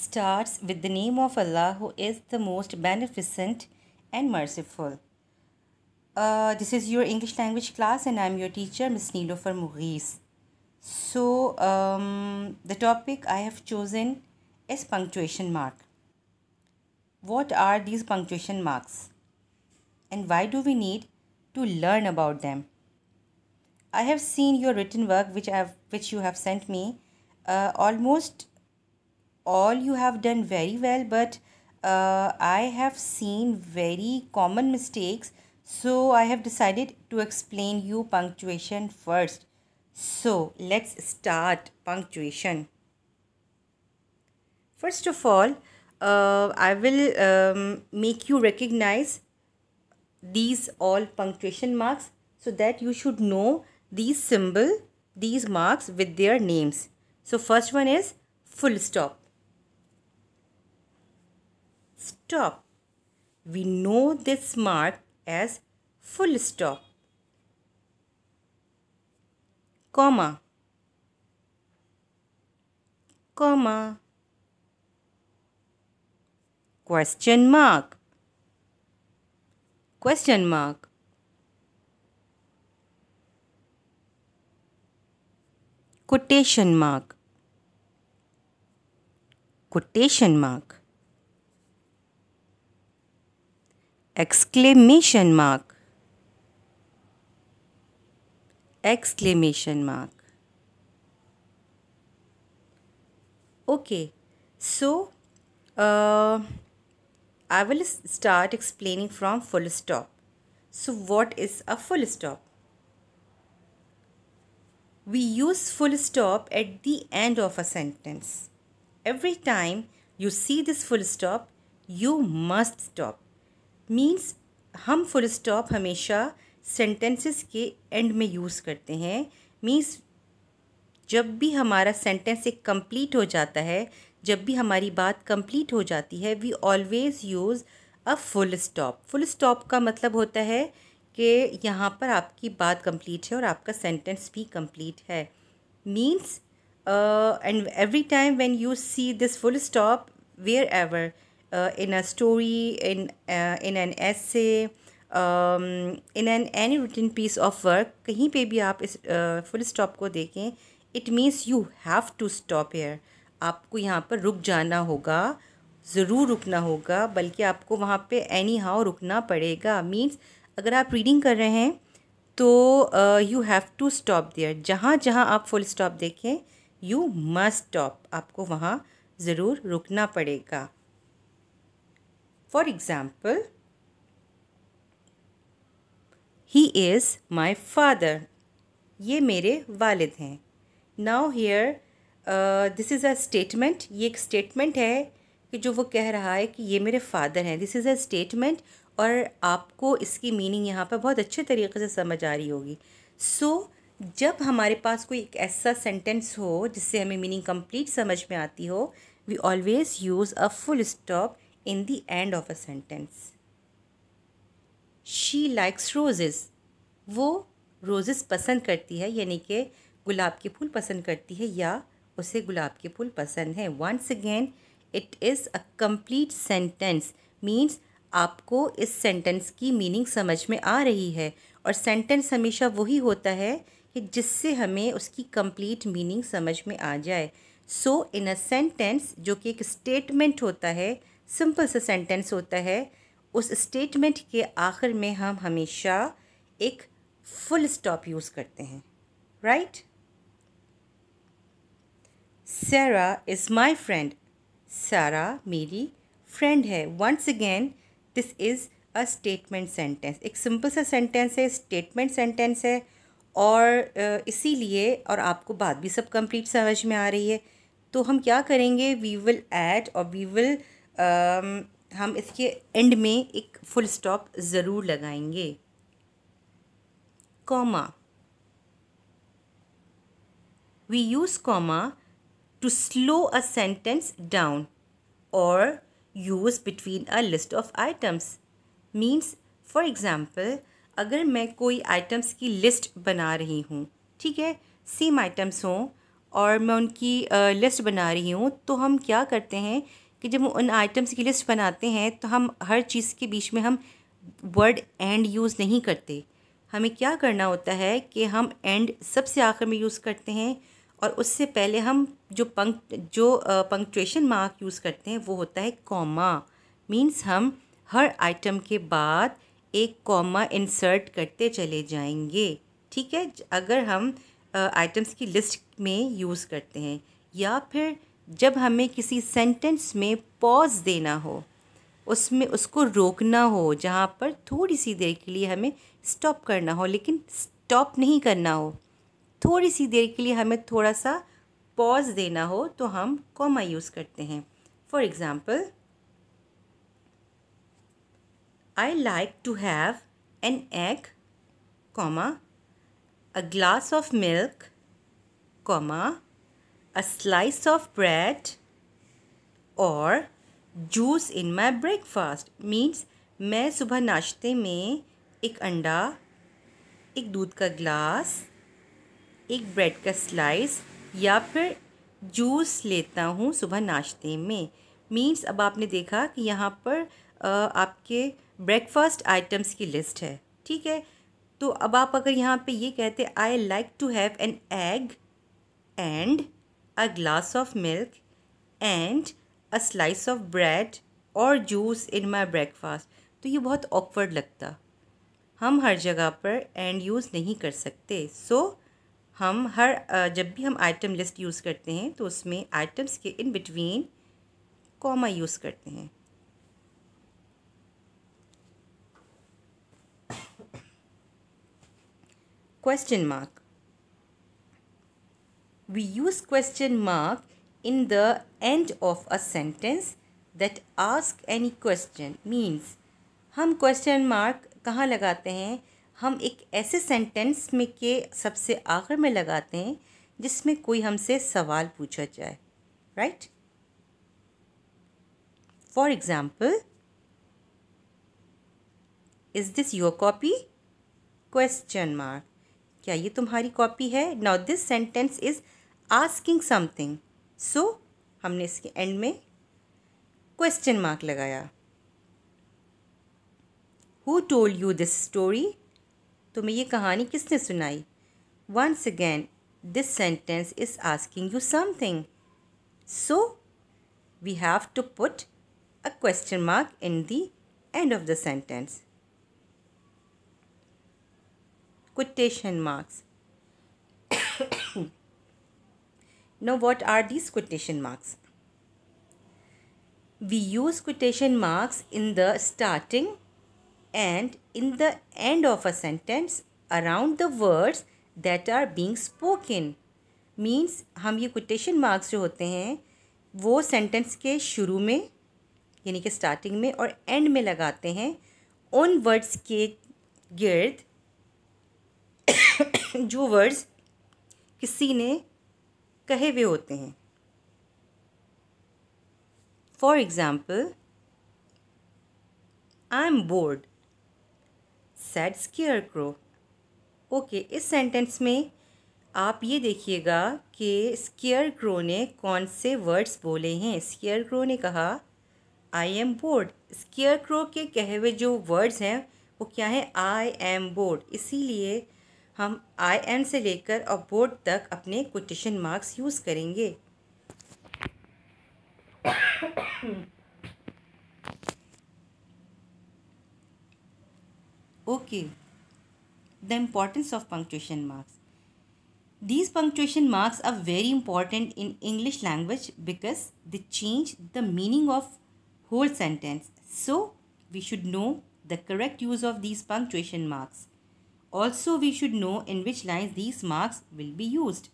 starts with the name of Allah who is the most beneficent and merciful. Uh, this is your English language class and I'm your teacher Ms. Nilofer Mughis. So um, the topic I have chosen is punctuation mark. What are these punctuation marks? And why do we need to learn about them? I have seen your written work which I have, which you have sent me. Uh, almost all you have done very well but uh, I have seen very common mistakes so I have decided to explain you punctuation first. So let's start punctuation. First of all, uh, I will um, make you recognize these all punctuation marks so that you should know these symbol, these marks with their names. So first one is full stop stop. We know this mark as full stop, comma, comma, question mark, question mark. quotation mark quotation mark exclamation mark exclamation mark okay so uh, I will start explaining from full stop. So what is a full stop? We use full stop at the end of a sentence. Every time you see this full stop, you must stop. Means हम full stop हमेशा sentences के end में use करते हैं means जब भी हमारा sentence एक कंप्लीट हो जाता है जब भी हमारी बात कंप्लीट हो जाती है we always use a full stop full stop का मतलब होता है कि यहाँ पर आपकी बात कंप्लीट है और आपका सेंटेंस भी कंप्लीट है means and every time when you see this full stop wherever uh, in a story, in, uh, in an essay, in an any written piece of work कहीं पे भी आप इस फुल uh, full स्टॉप को देखें it means you have to stop here आपको यहाँ पर रुक जाना होगा ज़रूर रुकना होगा बल्कि आपको वहाँ पे एनी हाउ रुकना पड़ेगा मीन्स अगर आप रीडिंग कर रहे हैं तो you have to stop there जहाँ जहाँ आप फुल स्टॉप देखें यू मस्ट स्टॉप आपको वहाँ ज़रूर रुकना पड़ेगा For example, He is my father. ये मेरे hain हैं now here this is a statement ये एक स्टेटमेंट है कि जो वो कह रहा है कि ये मेरे फादर हैं दिस इज़ अ स्टेटमेंट और आपको इसकी मीनिंग यहाँ पर बहुत अच्छे तरीके से समझ आ रही होगी सो so, जब हमारे पास कोई एक ऐसा सेंटेंस हो जिससे हमें मीनिंग कंप्लीट समझ में आती हो we always use a full stop in the end of a sentence. She likes roses. वो रोजेस पसंद करती है यानी कि गुलाब के फूल पसंद करती है या उसे गुलाब के फूल पसंद हैं once again it is a complete sentence means आपको इस सेंटेंस की मीनिंग समझ में आ रही है और सेंटेंस हमेशा वही होता है कि जिससे हमें उसकी कंप्लीट मीनिंग समझ में आ जाए सो इन अ सेंटेंस जो कि एक स्टेटमेंट होता है सिंपल सा सेंटेंस होता है उस स्टेटमेंट के आखिर में हम हमेशा एक फुल स्टॉप यूज़ करते हैं राइट सारा इज़ माई फ्रेंड सारा मेरी फ्रेंड है once again this is a statement sentence एक सिंपल सा सेंटेंस है स्टेटमेंट सेंटेंस है और uh, इसीलिए और आपको बात भी सब कंप्लीट समझ में आ रही है तो हम क्या करेंगे वी विल ऐड और वी विल हम इसके एंड में एक फुल स्टॉप ज़रूर लगाएंगे comma we use comma to slow a sentence down और use between a list of items means for example अगर मैं कोई आइटम्स की लिस्ट बना रही हूँ ठीक है सेम आइटम्स हों और मैं उनकी लिस्ट बना रही हूँ तो हम क्या करते हैं कि जब हम उन आइटम्स की लिस्ट बनाते हैं तो हम हर चीज़ के बीच में हम वर्ड एंड यूज़ नहीं करते हमें क्या करना होता है कि हम एंड सबसे आखिर में यूज़ करते हैं और उससे पहले हम जो पंक् जो पंक्चुएशन मार्क यूज़ करते हैं वो होता है कॉमा मीन्स हम हर आइटम के बाद एक कॉमा इंसर्ट करते चले जाएंगे ठीक है अगर हम आइटम्स की लिस्ट में यूज़ करते हैं या फिर जब हमें किसी सेंटेंस में पॉज देना हो उसमें उसको रोकना हो जहाँ पर थोड़ी सी देर के लिए हमें स्टॉप करना हो लेकिन स्टॉप नहीं करना हो थोड़ी सी देर के लिए हमें थोड़ा सा पॉज देना हो तो हम कॉमा यूज़ करते हैं for example I like to have an egg comma a glass of milk comma a slice of bread और juice in my breakfast means मैं सुबह नाश्ते में एक अंडा एक दूध का ग्लास एक ब्रेड का स्लाइस या फिर जूस लेता हूँ सुबह नाश्ते में मीन्स अब आपने देखा कि यहाँ पर आपके ब्रेकफास्ट आइटम्स की लिस्ट है ठीक है तो अब आप अगर यहाँ पे ये कहते I like to have an egg and a glass of milk and a slice of bread और जूस इन माई ब्रेकफास्ट तो ये बहुत ऑकवर्ड लगता हम हर जगह पर एंड यूज़ नहीं कर सकते सो so, हम हर जब भी हम आइटम लिस्ट यूज़ करते हैं तो उसमें आइटम्स के इन बिटवीन कॉमा यूज़ करते हैं question mark we use question mark in the end of a sentence that ask any question means हम question mark कहाँ लगाते हैं हम एक ऐसे sentence में के सबसे आखिर में लगाते हैं जिसमें कोई हमसे सवाल पूछा जाए right for example is this your copy question mark क्या ये तुम्हारी copy है now this sentence is asking something so हमने इसके एंड में क्वेश्चन मार्क लगाया who told you this story तुम्हें ये कहानी किसने सुनाई once again this sentence is asking you something so we have to put a question mark in the end of the sentence quotation marks Now what are these quotation marks? We use quotation marks in the starting and in the end of a sentence around the words that are being spoken. Means हम ये quotation marks जो होते हैं वो sentence के शुरू में यानी कि starting में और end में लगाते हैं उन words के गिर्द जो words किसी ने कहे हुए होते हैं for example I am bored said scarecrow okay इस सेंटेंस में आप ये देखिएगा कि स्केयर क्रो ने कौन से वर्ड्स बोले हैं स्केयर क्रो ने कहा I am bored scarecrow के कहे हुए जो वर्ड्स हैं वो क्या हैं आई एम बोर्ड इसीलिए हम आई एम से लेकर और बोर्ड तक अपने कोटेशन मार्क्स यूज़ करेंगे okay the importance of punctuation marks these punctuation marks are very important in English language because the change the meaning of whole sentence so we should know the correct use of these punctuation marks Also, we should know in which lines these marks will be used.